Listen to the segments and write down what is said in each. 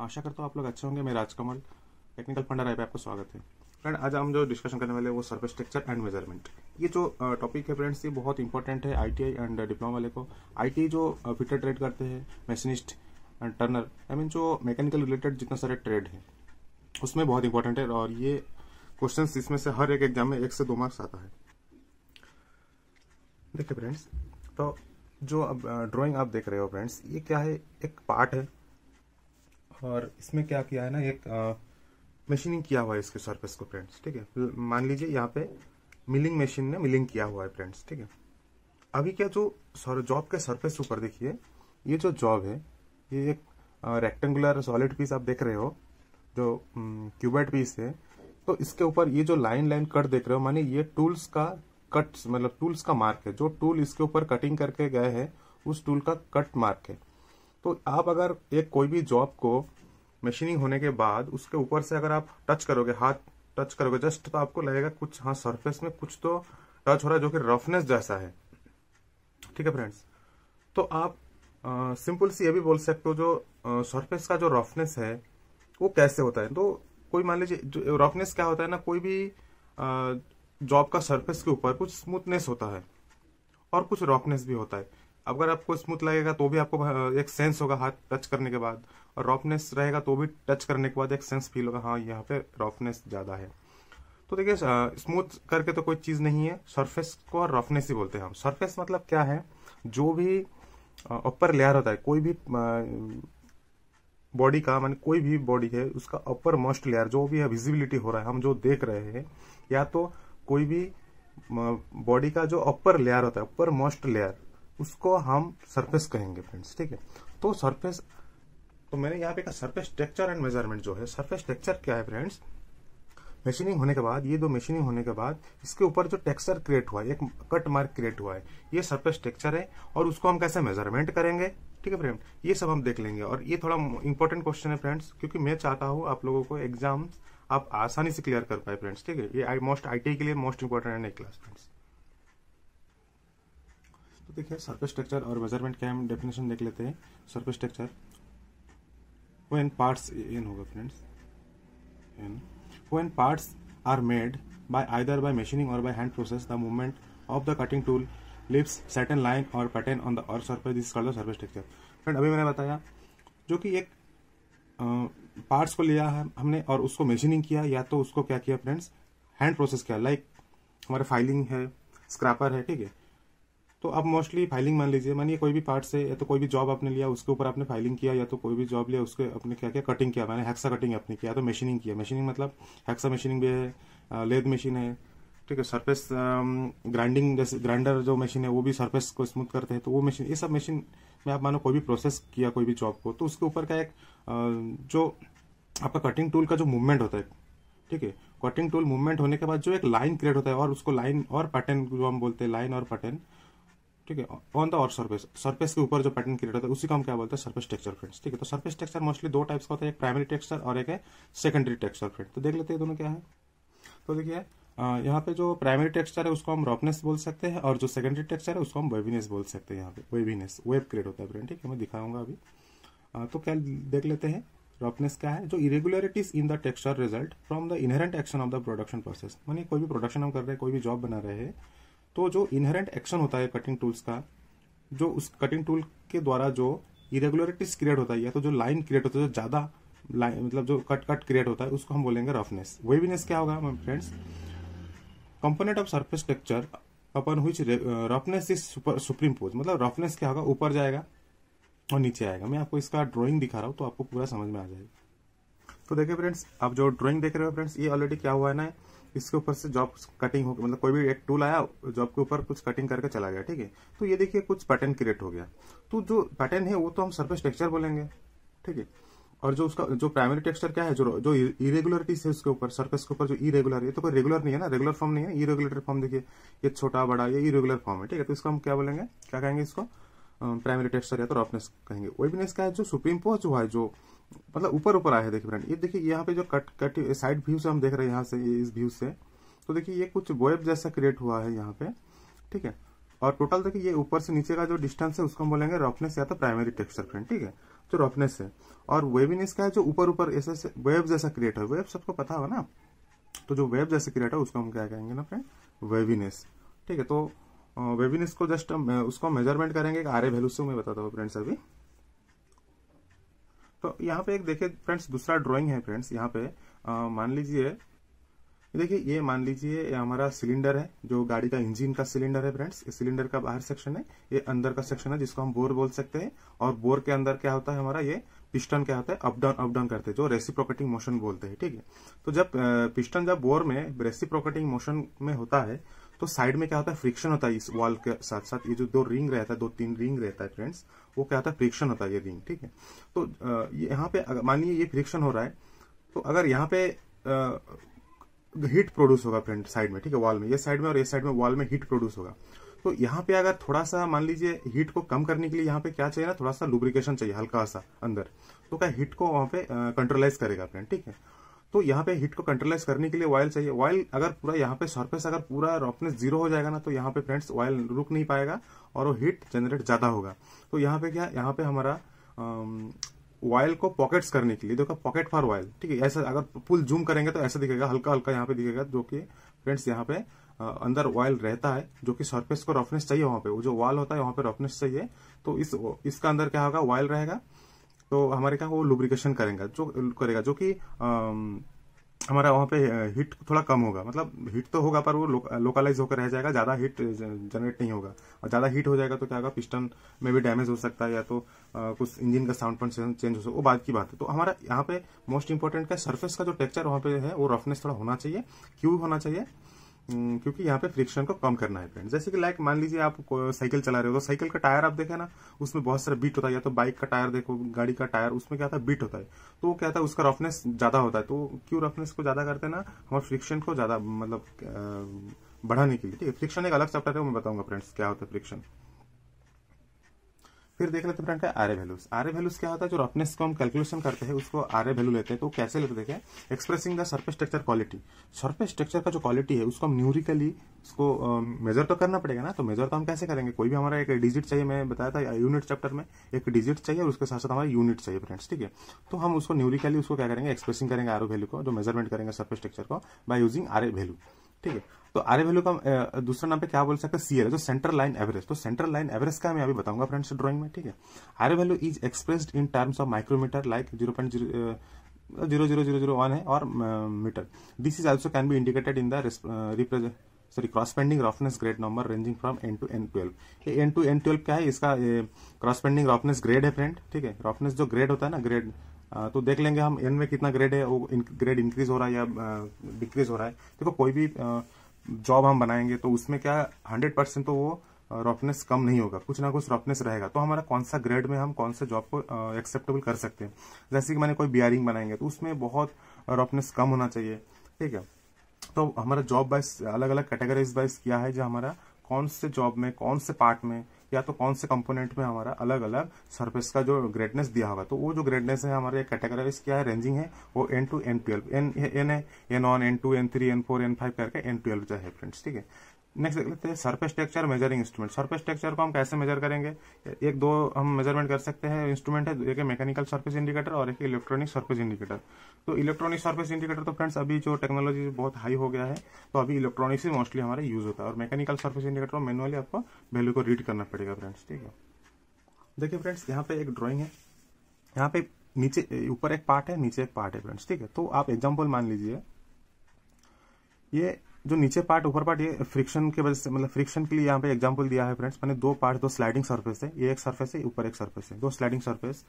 आशा करता हूँ आप लोग अच्छे होंगे मैं राजकमल टेक्निकल फंडर राय पे आपका स्वागत है फ्रेंड आज हम जो डिस्कशन करने वाले हैं वो सर्विस स्ट्रक्चर एंड मेजरमेंट ये जो टॉपिक है फ्रेंड्स ये बहुत इंपॉर्टेंट है आईटीआई एंड डिप्लोमा वाले को आई जो फिटर ट्रेड करते हैं machinist and turner I mean जो मैकेनिकल रिलेटेड जितना सारे ट्रेड है उसमें बहुत इंपॉर्टेंट है और ये क्वेश्चन इसमें से हर एक एग्जाम में एक से दो मार्क्स आता है देखिए फ्रेंड्स तो जो अब ड्राइंग आप देख रहे हो फ्रेंड्स ये क्या है एक पार्ट है और इसमें क्या किया है ना एक मशीनिंग किया हुआ है इसके सरफेस को फ्रेंड्स ठीक है मान लीजिए यहाँ पे मिलिंग मशीन ने मिलिंग किया हुआ है फ्रेंड्स ठीक है अभी क्या जो सर जॉब के सरफेस ऊपर देखिए ये जो जॉब है ये एक रेक्टेंगुलर सॉलिड पीस आप देख रहे हो जो क्यूबेड पीस है तो इसके ऊपर ये जो लाइन लाइन कट देख रहे हो माने ये टूल्स का कट मतलब टूल्स का मार्क है जो टूल इसके ऊपर कटिंग करके गए है उस टूल का कट मार्क है तो आप अगर एक कोई भी जॉब को मशीनिंग होने के बाद उसके ऊपर से अगर आप टच करोगे हाथ टच करोगे जस्ट तो आपको लगेगा कुछ हाँ सरफेस में कुछ तो टच हो रहा है जो कि रफनेस जैसा है ठीक है फ्रेंड्स तो आप सिंपल सी ये भी बोल सकते हो जो सरफेस का जो रफनेस है वो कैसे होता है तो कोई मान लीजिए रफनेस क्या होता है ना कोई भी जॉब का सरफेस के ऊपर कुछ स्मूथनेस होता है और कुछ रफनेस भी होता है अगर आपको स्मूथ लगेगा तो भी आपको एक सेंस होगा हाथ टच करने के बाद और रॉफनेस रहेगा तो भी टच करने के बाद एक सेंस फील होगा हाँ यहाँ पे रॉफनेस ज़्यादा है तो देखिए स्मूथ करके तो कोई चीज़ नहीं है सरफेस को और रफनेस ही बोलते हैं हम सरफेस मतलब क्या है जो भी अपर लेयर होता है कोई भी बॉडी का मान कोई भी बॉडी है उसका अपर मोस्ट लेयर जो भी है विजिबिलिटी हो रहा है हम जो देख रहे हैं या तो कोई भी बॉडी का जो अपर लेयर होता है अपर मोस्ट लेयर उसको हम सरफेस कहेंगे फ्रेंड्स ठीक है तो सरफेस तो मैंने यहाँ पे कहा सरफेस टेक्चर एंड मेजरमेंट जो है सरफेस टेक्चर क्या है फ्रेंड्स मशीनिंग होने के बाद ये दो मशीनिंग होने के बाद इसके ऊपर जो टेक्सचर क्रिएट हुआ है एक कट मार्क क्रिएट हुआ है ये सरफेस टेक्सचर है और उसको हम कैसे मेजरमेंट करेंगे ठीक है फ्रेंड ये सब हम देख लेंगे और ये थोड़ा इंपॉर्टेंट क्वेश्चन है फ्रेंड्स क्योंकि मैं चाहता हूँ आप लोगों को एग्जाम आप आसानी से क्लियर कर पाए फ्रेंड्स ठीक है ये मोस्ट आई e के लिए मोस्ट इंपॉर्टेंट है क्लास फ्रेंड्स देखिए सरफेस स्ट्रक्चर और मेजरमेंट के हम डेफिनेशन देख लेते हैं surface structure when parts in होगा friends and when parts are made by either by machining और by hand process the movement of the cutting tool leaves an line और pattern on the earth surface this call the surface structure friend अभी मैंने बताया जो कि एक parts को लिया है हमने और उसको मशीनिंग किया या तो उसको क्या किया फ्रेंड्स हैंड प्रोसेस किया लाइक हमारे फाइलिंग है स्क्रैपर है ठीक है तो आप मोस्टली फाइलिंग मान लीजिए मानिए कोई भी पार्ट से या तो कोई भी जॉब आपने लिया उसके ऊपर आपने फाइलिंग किया या तो कोई भी जॉब लिया उसके अपने क्या क्या कटिंग किया मैंने हैक्सा कटिंग आपने किया तो मशीनिंग किया मशीनिंग मतलब हैक्सा मशीनिंग भी है लेद मशीन है ठीक है सरफेस ग्राइंडिंग जैसे ग्राइंडर जो मशीन है वो भी सरफेस को स्मूथ करते हैं तो वो मशीन ये सब मशीन में आप मानो कोई भी प्रोसेस किया कोई भी जॉब को तो उसके ऊपर का एक जो आपका कटिंग टूल का जो मूवमेंट होता है ठीक है कटिंग टूल मूवमेंट होने के बाद जो एक लाइन क्रिएट होता है और उसको लाइन और पैटर्न जो हम बोलते हैं लाइन और पैटर्न ठीक है ऑन द और सर्फेस सर्फेस के ऊपर जो पैटर्न क्रिएट होता है उसी को हम क्या बोलते हैं सर्फेस टेक्सचर फ्रेंड्स ठीक है तो सर्फेस टेक्सचर मोस्टली दो टाइप्स का होता है एक प्राइमरी टेक्सचर और एक है सेकेंडरी टेक्सचर फ्रेंड तो देख लेते हैं दोनों क्या है तो देखिए यहाँ पे जो प्राइमरी टेक्सचर है उसको हम रॉपनेस बोल सकते हैं और जो सेकेंडरी टेक्सचर है उसको हम वेबिनेस बोल सकते हैं यहाँ पे वेबिनेस वेब क्रिएट होता है फ्रेंड ठीक है मैं दिखाऊंगा अभी तो क्या देख लेते हैं रफनेस क्या है जो irregularities in the texture result from the inherent action of the production process मानी कोई भी प्रोडक्शन हम कर रहे हैं कोई भी जॉब बना रहे हैं तो जो इनहेरेंट एक्शन होता है कटिंग टूल्स का जो उस कटिंग टूल के द्वारा जो इरेगुलरिटीज क्रिएट होता है या तो जो लाइन क्रिएट होता है जो ज्यादा लाइन मतलब जो कट कट क्रिएट होता है उसको हम बोलेंगे रफनेस वेवीनेस क्या होगा my friends component of surface texture upon हुई रफनेस इज सुप्रीम पोज मतलब रफनेस क्या होगा ऊपर जाएगा और नीचे आएगा मैं आपको इसका ड्रॉइंग दिखा रहा हूँ तो आपको पूरा समझ में आ जाएगा तो देखिए फ्रेंड्स आप जो ड्राइंग देख रहे हो फ्रेंड्स ये ऑलरेडी क्या हुआ है ना इसके ऊपर से जॉब कटिंग होकर मतलब कोई भी एक टूल आया जॉब के ऊपर कुछ कटिंग करके चला गया ठीक है तो ये देखिए कुछ पैटर्न क्रिएट हो गया तो जो पैटर्न है वो तो हम सर्फेस टेक्सचर बोलेंगे ठीक है और जो उसका जो प्राइमरी टेक्सचर क्या है जो जो इरेगुलरिटीज है उसके ऊपर सर्फेस के ऊपर जो इरेगुलर है तो कोई रेगुलर नहीं है ना रेगुलर फॉर्म नहीं है इरेगुलेटर फॉर्म देखिए ये छोटा बड़ा ये इरेगुलर फॉर्म है ठीक है तो इसका हम क्या बोलेंगे क्या कहेंगे इसको प्राइमरी टेक्सचर या तो रफनेस कहेंगे वेबनेस क्या है जो सुप्रीम पोज हुआ है जो मतलब ऊपर ऊपर आया है देखिए फ्रेंड ये देखिए यहाँ पे जो कट कट साइड व्यू से हम देख रहे हैं यहाँ से इस व्यू से तो देखिए ये कुछ वेब जैसा क्रिएट हुआ है यहाँ पे ठीक है और टोटल देखिए ये ऊपर से नीचे का जो डिस्टेंस है उसको हम बोलेंगे रफनेस या तो प्राइमरी टेक्सचर फ्रेंड ठीक है जो रफनेस है और वेबिनेस का है जो ऊपर ऊपर ऐसे वेब जैसा क्रिएट है वेब सबको पता होगा ना तो जो वेब जैसे क्रिएट है उसको हम क्या कहेंगे ना फ्रेंड वेबिनेस ठीक है तो वेबिनेस को जस्ट हम उसको मेजरमेंट करेंगे आर ए वैल्यू से मैं बताता हूँ फ्रेंड्स अभी तो यहाँ पे एक देखिए फ्रेंड्स दूसरा ड्राइंग है फ्रेंड्स यहाँ पे मान लीजिए देखिए ये मान लीजिए ये हमारा सिलेंडर है जो गाड़ी का इंजन का सिलेंडर है फ्रेंड्स ये सिलेंडर का बाहर सेक्शन है ये अंदर का सेक्शन है जिसको हम बोर बोल सकते हैं और बोर के अंदर क्या होता है हमारा ये पिस्टन क्या होता है अप डाउन अप डाउन करते हैं जो रेसिप्रोकेटिंग मोशन बोलते हैं ठीक है तो जब पिस्टन जब बोर में रेसिप्रोकेटिंग मोशन में होता है तो साइड में क्या होता है फ्रिक्शन होता है इस वॉल के साथ साथ ये जो दो रिंग रहता है दो तीन रिंग रहता है फ्रेंड्स वो क्या होता है फ्रिक्शन होता है ये रिंग ठीक है तो यहाँ पे मानिए ये फ्रिक्शन हो रहा है तो अगर यहाँ पे हीट प्रोड्यूस होगा फ्रेंड साइड में ठीक है वॉल में ये साइड में और ये साइड में वॉल में हीट प्रोड्यूस होगा तो यहाँ पे अगर थोड़ा सा मान लीजिए हीट को कम करने के लिए यहाँ पे क्या चाहिए ना थोड़ा सा लुब्रिकेशन चाहिए हल्का सा अंदर तो क्या हीट को वहाँ पे कंट्रोलाइज करेगा फ्रेंड ठीक है तो यहाँ पे हीट को कंट्रोलाइज करने के लिए ऑयल चाहिए ऑयल अगर पूरा यहाँ पे सरफेस अगर पूरा रफनेस जीरो हो जाएगा ना तो यहाँ पे फ्रेंड्स ऑयल रुक नहीं पाएगा और वो हीट जनरेट ज्यादा होगा तो यहाँ पे क्या यहाँ पे हमारा ऑयल को पॉकेट्स करने के लिए देखो पॉकेट फॉर ऑयल ठीक है ऐसा अगर फुल जूम करेंगे तो ऐसा दिखेगा हल्का हल्का यहाँ पे दिखेगा जो कि फ्रेंड्स यहाँ पे अंदर ऑयल रहता है जो कि सरफेस को रफनेस चाहिए वहां पे वो जो वॉल होता है वहां पे रफनेस चाहिए तो इस इसका अंदर क्या होगा ऑयल रहेगा तो हमारे क्या वो लुब्रिकेशन करेगा जो करेगा जो कि हमारा वहाँ पे हीट थोड़ा कम होगा मतलब हीट तो होगा पर वो लो, लोकलाइज होकर रह जाएगा ज़्यादा हीट जनरेट नहीं होगा और ज़्यादा हीट हो जाएगा तो क्या होगा पिस्टन में भी डैमेज हो सकता है या तो आ, कुछ इंजन का साउंड पॉइंट चेंज हो सकता वो बात की बात है तो हमारा यहाँ पे मोस्ट इंपॉर्टेंट क्या सर्फेस का जो टेक्चर वहाँ पे है वो रफनेस थोड़ा होना चाहिए क्यों होना चाहिए हम्म, क्योंकि यहाँ पे फ्रिक्शन को कम करना है फ्रेंड जैसे कि लाइक मान लीजिए आप साइकिल चला रहे हो तो साइकिल का टायर आप देखे ना उसमें बहुत सारा बीट होता है या तो बाइक का टायर देखो गाड़ी का टायर उसमें क्या होता है बीट होता है तो वो क्या होता है उसका रफनेस ज्यादा होता है तो क्यों रफनेस को ज्यादा करते ना हम फ्रिक्शन को ज्यादा मतलब बढ़ाने के लिए ठीक है फ्रिक्शन एक अलग चैप्टर है मैं बताऊंगा फ्रेंड्स क्या होता है फ्रिक्शन फिर देख लेते फ्रेंड का आरे वैल्यूज आरे वैल्यूज क्या होता है जो रफनेस को हम कैलकुलेशन करते हैं उसको आरे वैल्यू लेते हैं तो कैसे लेते देखें expressing the surface structure quality surface structure का जो क्वालिटी है उसको हम न्यूरिकली उसको मेजर तो करना पड़ेगा ना तो मेजर तो हम कैसे करेंगे कोई भी हमारा एक डिजिट चाहिए मैं बताया था यूनिट चैप्टर में एक डिजिट चाहिए और उसके साथ साथ हमारा यूनिट चाहिए फ्रेंड्स ठीक है तो हम उसको न्यूरिकली उसको क्या करेंगे एक्सप्रेसिंग करेंगे आरो वैल्यू को जो मेजरमेंट करेंगे सर्फेस स्ट्रक्चर को बाय यूजिंग ए वैल्यू ठीक है तो आर वैल्यू का दूसरा नाम पे क्या बोल सकते हैं सीएल जो सेंट्रल लाइन एवरेज तो सेंट्रल लाइन एवरेज का मैं अभी बताऊंगा फ्रेंड्स ड्राइंग में ठीक है R value is expressed in terms of micrometre like zero zero zero zero zero one है और metre this is also can be indicated in the represent sorry corresponding roughness grade number ranging from N to N twelve ये N to N twelve क्या है इसका corresponding roughness grade है friend ठीक है roughness जो grade होता है ना ग्रेड तो देख लेंगे हम एन में कितना ग्रेड है वो ग्रेड इंक्रीज हो रहा है या डिक्रीज हो रहा है देखो कोई भी जॉब हम बनाएंगे तो उसमें क्या हंड्रेड परसेंट तो वो रफनेस कम नहीं होगा कुछ ना कुछ रफनेस रहेगा तो हमारा कौन सा ग्रेड में हम कौन से जॉब को एक्सेप्टेबल कर सकते हैं जैसे कि मैंने कोई बियरिंग e बनाएंगे तो उसमें बहुत रफनेस कम होना चाहिए ठीक है तो हमारा जॉब वाइज अलग अलग कैटेगरीज वाइज किया है जो हमारा कौन से जॉब में कौन से पार्ट में या तो कौन से कंपोनेंट में हमारा अलग अलग सर्फेस का जो ग्रेटनेस दिया होगा तो वो जो ग्रेटनेस है हमारे कैटेगराइज क्या है रेंजिंग है वो N to N twelve N N है N one N to N three N four N five करके एन ट्वेल्व जो है फ्रेंड्स ठीक है नेक्स्ट देख लेते हैं surface structure measuring instrument surface structure को हम कैसे मेजर करेंगे एक दो हम मेजरमेंट कर सकते हैं इंस्ट्रूमेंट है एक मैकेनिकल सर्फेस इंडिकेटर और एक इलेक्ट्रॉनिक सर्फेस इंडिकेटर तो इलेक्ट्रॉनिक सर्फेस इंडिकेटर तो फ्रेंड्स अभी जो टेक्नोलॉजी बहुत हाई हो गया है तो अभी इलेक्ट्रॉनिक ही मोस्टली हमारा यूज होता है और मैकेनिकल सर्फेस इंडिकेटर मैनुअली आपको वैल्यू को रीड करना पड़ेगा फ्रेंड्स ठीक है देखिए फ्रेंड्स यहाँ पे एक ड्रॉइंग है यहाँ पे नीचे ऊपर एक पार्ट है नीचे एक पार्ट है फ्रेंड्स ठीक है तो आप एग्जाम्पल मान लीजिए ये जो नीचे पार्ट ऊपर पार्ट ये फ्रिक्शन के वजह से मतलब फ्रिक्शन के लिए यहाँ पे एग्जाम्पल दिया है फ्रेंड्स मैंने दो पार्ट दो स्लाइडिंग सर्फेस है ये एक सर्फेस है ऊपर एक सर्फेस है दो स्लाइडिंग सर्फेस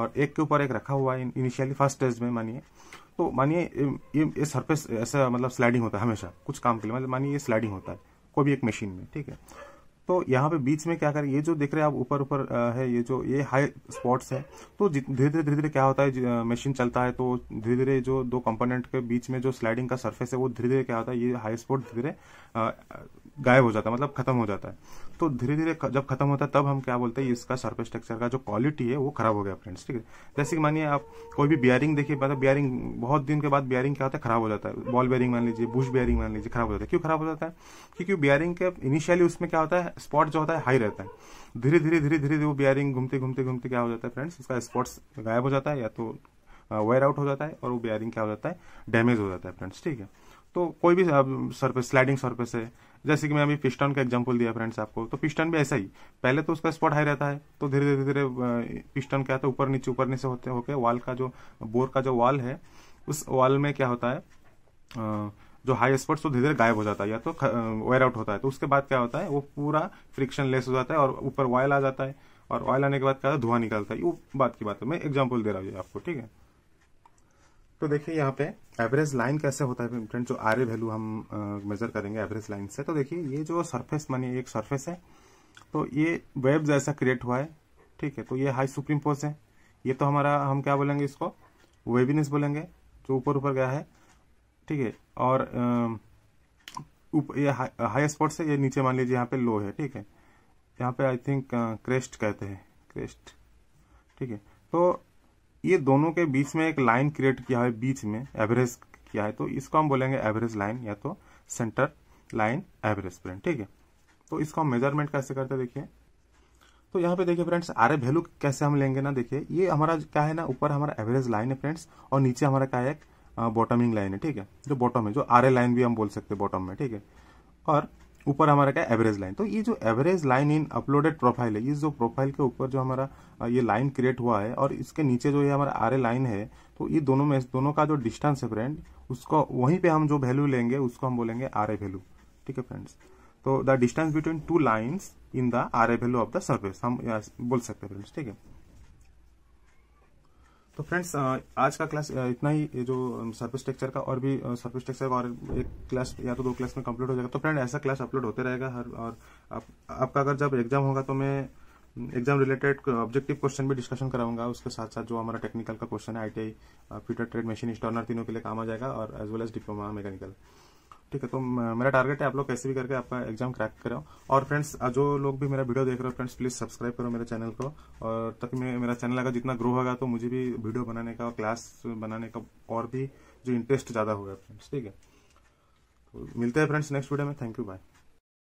और एक के ऊपर एक रखा हुआ है इनिशियली फर्स्ट स्टेज में मानिए तो मानिए ये ये सर्फेस ऐसा मतलब स्लाइडिंग होता है हमेशा कुछ काम के लिए मतलब मानिए ये स्लाइडिंग होता है कोई भी एक मशीन में ठीक है तो यहाँ पे बीच में क्या करें ये जो देख रहे हैं आप ऊपर ऊपर है ये जो ये हाई स्पॉट्स है तो धीरे धीरे धीरे धीरे क्या होता है मशीन चलता है तो धीरे धीरे जो दो कंपोनेंट के बीच में जो स्लाइडिंग का सरफेस है वो धीरे धीरे क्या होता है ये हाई स्पॉट धीरे धीरे गायब हो जाता है मतलब खत्म हो जाता है तो धीरे धीरे जब खत्म होता है तब हम क्या बोलते हैं इसका सर्फेस स्ट्रक्चर का जो क्वालिटी है वो खराब हो गया फ्रेंड्स ठीक है जैसे कि मानिए आप कोई भी बियरिंग देखिए मतलब बियरिंग बहुत दिन के बाद बियरिंग क्या होता है खराब हो जाता है बॉल बियरिंग मान लीजिए बुश बियरिंग मान लीजिए खराब हो जाता है क्यों खराब हो जाता है क्योंकि बियरिंग के इनिशियली उसमें क्या होता है स्पॉट जो होता है हाई रहता है धीरे धीरे धीरे धीरे वो बियरिंग घूमते घूमते घूमते क्या हो जाता है फ्रेंड्स उसका स्पॉट्स गायब हो जाता है या तो वेयर आउट हो जाता है और वो बियरिंग क्या हो जाता है डैमेज हो जाता है फ्रेंड्स ठीक है तो कोई भी सरफेस स्लाइडिंग सरफेस है जैसे कि मैं अभी पिस्टन का एग्जाम्पल दिया फ्रेंड्स आपको तो पिस्टन भी ऐसा ही पहले तो उसका स्पॉट हाई रहता है तो धीरे धीरे धीरे पिस्टन क्या होता है तो ऊपर नीचे ऊपर नीचे होते होके वाल का जो बोर का जो वाल है उस वाल में क्या होता है जो हाई स्पॉट्स तो धीरे धीरे गायब हो जाता है या तो वेयर आउट होता है तो उसके बाद क्या होता है वो पूरा फ्रिक्शन लेस हो जाता है और ऊपर ऑयल आ जाता है और ऑयल आने के बाद क्या होता है धुआं निकलता है वो बात की बात है मैं एग्जाम्पल दे रहा हूँ आपको ठीक है तो देखिए यहाँ पे एवरेज लाइन कैसे होता है फ्रेंड जो आर ए वैल्यू हम मेजर करेंगे एवरेज लाइन से तो देखिए ये जो सरफेस मानिए एक सरफेस है तो ये वेब जैसा क्रिएट हुआ है ठीक है तो ये हाई सुप्रीम पोज है ये तो हमारा हम क्या बोलेंगे इसको वेबिनेस बोलेंगे जो ऊपर ऊपर गया है ठीक है और उप, ये हा, हाई स्पॉट से ये नीचे मान लीजिए यहाँ पे लो है ठीक है यहाँ पे आई थिंक क्रेस्ट कहते हैं क्रेस्ट ठीक है तो ये दोनों के बीच में एक लाइन क्रिएट किया है बीच में एवरेज किया है तो इसको हम बोलेंगे एवरेज लाइन या तो सेंटर लाइन एवरेज फ्रेंड ठीक है तो इसको हम मेजरमेंट कैसे करते हैं देखिए तो यहाँ पे देखिए फ्रेंड्स आर ए वैल्यू कैसे हम लेंगे ना देखिए ये हमारा क्या है ना ऊपर हमारा एवरेज लाइन है फ्रेंड्स और नीचे हमारा क्या है बॉटमिंग लाइन है ठीक है जो बॉटम है जो आर ए लाइन भी हम बोल सकते हैं बॉटम में ठीक है और ऊपर हमारा क्या एवरेज लाइन तो ये जो average line in uploaded profile है इस जो प्रोफाइल के ऊपर जो हमारा ये लाइन क्रिएट हुआ है और इसके नीचे जो ये हमारा आर लाइन है तो ये दोनों में दोनों का जो डिस्टेंस है फ्रेंड उसको वहीं पे हम जो वैल्यू लेंगे उसको हम बोलेंगे आर वैल्यू ठीक है फ्रेंड्स तो the distance between two lines in the R value of the surface हम बोल सकते हैं फ्रेंड्स ठीक है तो फ्रेंड्स आज का क्लास इतना ही जो सर्विस स्ट्रक्चर का और भी सर्विस स्ट्रक्चर का और एक क्लास या तो दो क्लास में कंप्लीट हो जाएगा तो फ्रेंड ऐसा क्लास अपलोड होते रहेगा हर और आप, आपका अगर जब एग्जाम होगा तो मैं एग्जाम रिलेटेड ऑब्जेक्टिव क्वेश्चन भी डिस्कशन कराऊंगा उसके साथ साथ जो हमारा टेक्निकल का क्वेश्चन है आई टी ट्रेड मशीन स्टॉनर तीनों के लिए काम आ जाएगा और as well as diploma mechanical ठीक है तो मेरा टारगेट है आप लोग कैसे भी करके आपका एग्जाम क्रैक कराओ और फ्रेंड्स जो लोग भी मेरा वीडियो देख रहे हो फ्रेंड्स प्लीज सब्सक्राइब करो मेरे चैनल को और ताकि मैं मेरा चैनल अगर जितना ग्रो होगा तो मुझे भी वीडियो बनाने का क्लास बनाने का और भी जो इंटरेस्ट ज़्यादा होगा फ्रेंड्स ठीक है तो मिलते हैं फ्रेंड्स नेक्स्ट वीडियो में थैंक यू बाय